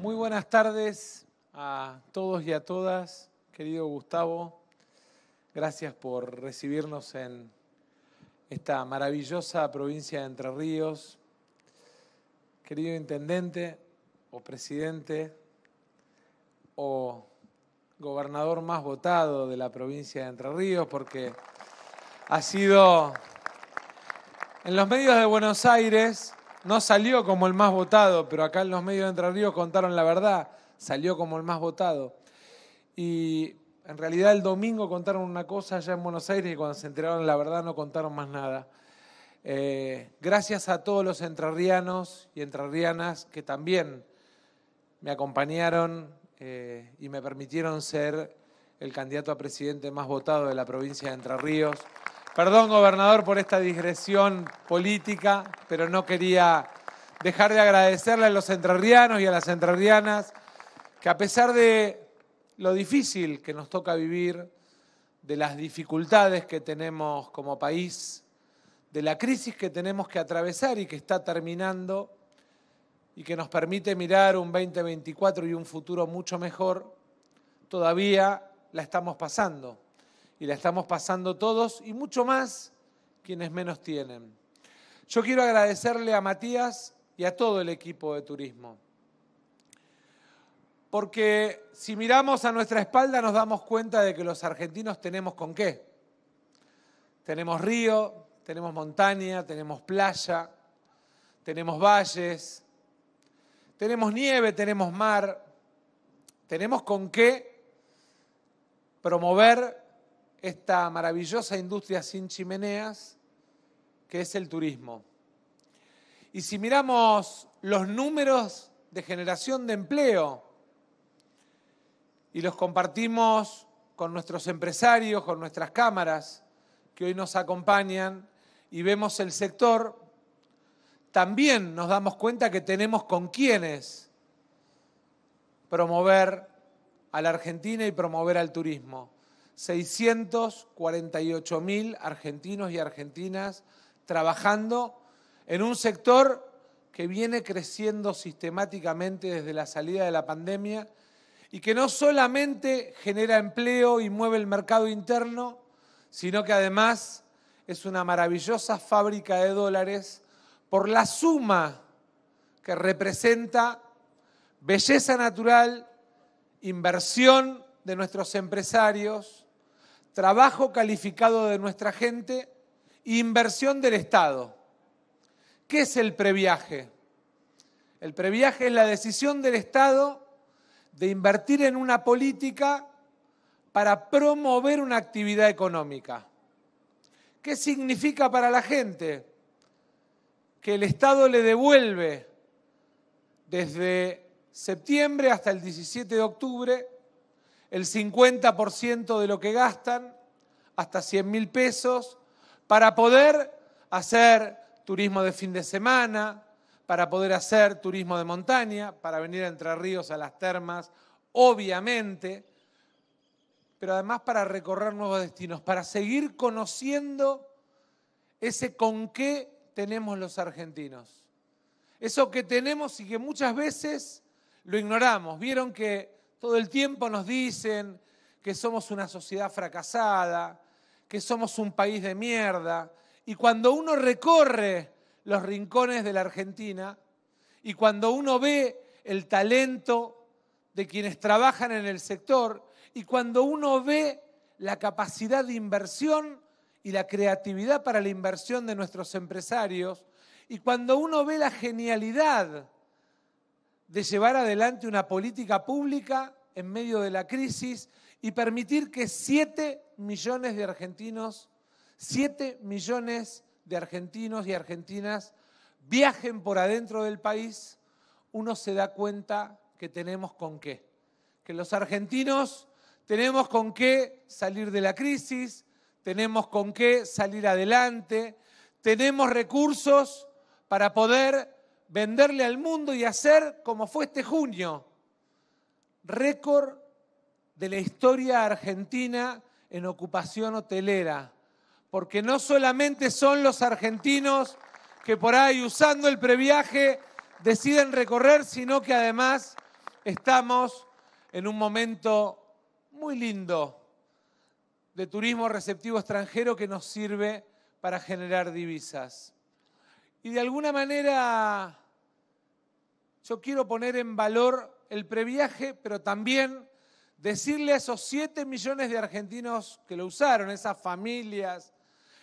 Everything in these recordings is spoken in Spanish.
Muy buenas tardes a todos y a todas, querido Gustavo. Gracias por recibirnos en esta maravillosa provincia de Entre Ríos. Querido intendente o presidente o gobernador más votado de la provincia de Entre Ríos, porque ha sido en los medios de Buenos Aires no salió como el más votado, pero acá en los medios de Entre Ríos contaron la verdad. Salió como el más votado. Y en realidad el domingo contaron una cosa allá en Buenos Aires y cuando se enteraron la verdad no contaron más nada. Eh, gracias a todos los entrerrianos y entrerrianas que también me acompañaron eh, y me permitieron ser el candidato a presidente más votado de la provincia de Entre Ríos. Perdón, gobernador, por esta digresión política, pero no quería dejar de agradecerle a los entrerrianos y a las entrerrianas que a pesar de lo difícil que nos toca vivir, de las dificultades que tenemos como país, de la crisis que tenemos que atravesar y que está terminando y que nos permite mirar un 2024 y un futuro mucho mejor, todavía la estamos pasando y la estamos pasando todos y mucho más quienes menos tienen. Yo quiero agradecerle a Matías y a todo el equipo de turismo. Porque si miramos a nuestra espalda nos damos cuenta de que los argentinos tenemos con qué. Tenemos río, tenemos montaña, tenemos playa, tenemos valles, tenemos nieve, tenemos mar, tenemos con qué promover esta maravillosa industria sin chimeneas que es el turismo. Y si miramos los números de generación de empleo y los compartimos con nuestros empresarios, con nuestras cámaras que hoy nos acompañan y vemos el sector, también nos damos cuenta que tenemos con quienes promover a la Argentina y promover al turismo. 648 mil argentinos y argentinas trabajando en un sector que viene creciendo sistemáticamente desde la salida de la pandemia y que no solamente genera empleo y mueve el mercado interno, sino que además es una maravillosa fábrica de dólares por la suma que representa belleza natural, inversión de nuestros empresarios trabajo calificado de nuestra gente, inversión del Estado. ¿Qué es el previaje? El previaje es la decisión del Estado de invertir en una política para promover una actividad económica. ¿Qué significa para la gente? Que el Estado le devuelve desde septiembre hasta el 17 de octubre el 50% de lo que gastan, hasta 100 mil pesos, para poder hacer turismo de fin de semana, para poder hacer turismo de montaña, para venir a Entre Ríos a las termas, obviamente, pero además para recorrer nuevos destinos, para seguir conociendo ese con qué tenemos los argentinos. Eso que tenemos y que muchas veces lo ignoramos. Vieron que todo el tiempo nos dicen que somos una sociedad fracasada, que somos un país de mierda. Y cuando uno recorre los rincones de la Argentina y cuando uno ve el talento de quienes trabajan en el sector y cuando uno ve la capacidad de inversión y la creatividad para la inversión de nuestros empresarios y cuando uno ve la genialidad de llevar adelante una política pública en medio de la crisis y permitir que 7 millones de argentinos, 7 millones de argentinos y argentinas viajen por adentro del país, uno se da cuenta que tenemos con qué. Que los argentinos tenemos con qué salir de la crisis, tenemos con qué salir adelante, tenemos recursos para poder venderle al mundo y hacer como fue este junio, récord de la historia argentina en ocupación hotelera, porque no solamente son los argentinos que por ahí usando el previaje deciden recorrer, sino que además estamos en un momento muy lindo de turismo receptivo extranjero que nos sirve para generar divisas. Y de alguna manera yo quiero poner en valor el previaje, pero también decirle a esos 7 millones de argentinos que lo usaron, esas familias,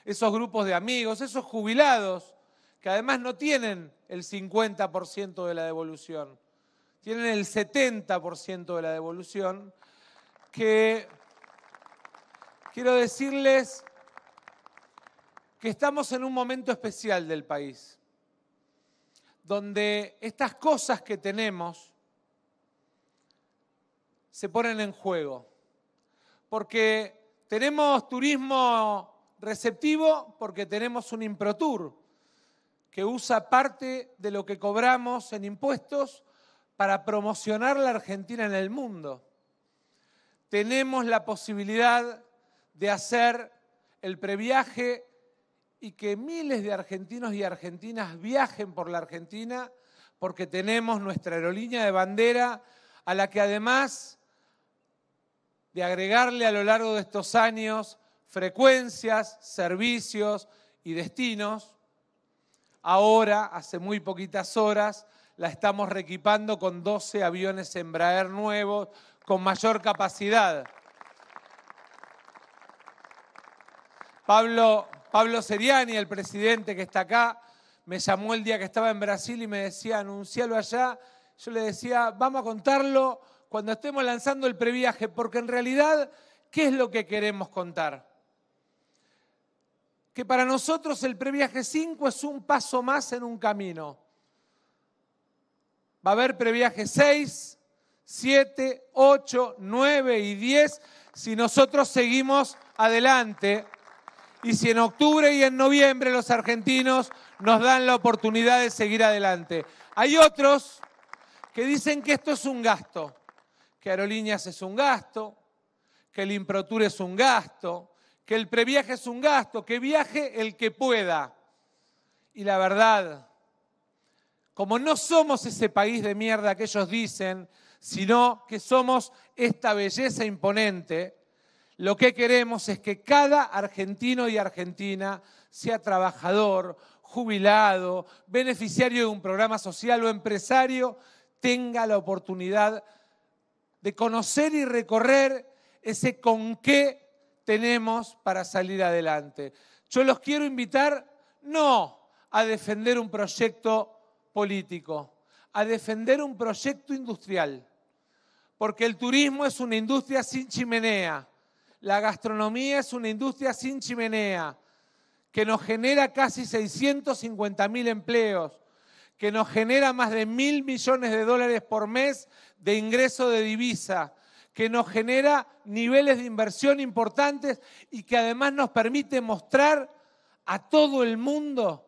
esos grupos de amigos, esos jubilados, que además no tienen el 50% de la devolución, tienen el 70% de la devolución, que quiero decirles que estamos en un momento especial del país donde estas cosas que tenemos se ponen en juego. Porque tenemos turismo receptivo, porque tenemos un Improtur que usa parte de lo que cobramos en impuestos para promocionar la Argentina en el mundo. Tenemos la posibilidad de hacer el previaje y que miles de argentinos y argentinas viajen por la Argentina porque tenemos nuestra aerolínea de bandera a la que además de agregarle a lo largo de estos años frecuencias, servicios y destinos, ahora, hace muy poquitas horas, la estamos reequipando con 12 aviones Embraer nuevos con mayor capacidad. Pablo Pablo Seriani, el presidente que está acá, me llamó el día que estaba en Brasil y me decía, anuncialo allá. Yo le decía, vamos a contarlo cuando estemos lanzando el previaje, porque en realidad, ¿qué es lo que queremos contar? Que para nosotros el previaje 5 es un paso más en un camino. Va a haber previaje 6, 7, 8, 9 y 10 si nosotros seguimos adelante y si en octubre y en noviembre los argentinos nos dan la oportunidad de seguir adelante. Hay otros que dicen que esto es un gasto, que aerolíneas es un gasto, que el Improtur es un gasto, que el previaje es un gasto, que viaje el que pueda. Y la verdad, como no somos ese país de mierda que ellos dicen, sino que somos esta belleza imponente, lo que queremos es que cada argentino y argentina sea trabajador, jubilado, beneficiario de un programa social o empresario, tenga la oportunidad de conocer y recorrer ese con qué tenemos para salir adelante. Yo los quiero invitar no a defender un proyecto político, a defender un proyecto industrial, porque el turismo es una industria sin chimenea la gastronomía es una industria sin chimenea, que nos genera casi 650 mil empleos, que nos genera más de mil millones de dólares por mes de ingreso de divisa, que nos genera niveles de inversión importantes y que además nos permite mostrar a todo el mundo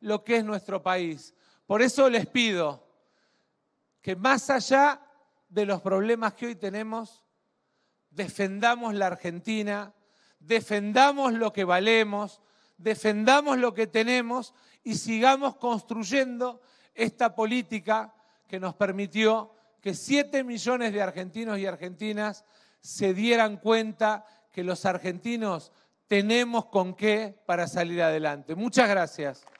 lo que es nuestro país. Por eso les pido que más allá de los problemas que hoy tenemos, defendamos la Argentina, defendamos lo que valemos, defendamos lo que tenemos y sigamos construyendo esta política que nos permitió que siete millones de argentinos y argentinas se dieran cuenta que los argentinos tenemos con qué para salir adelante. Muchas gracias.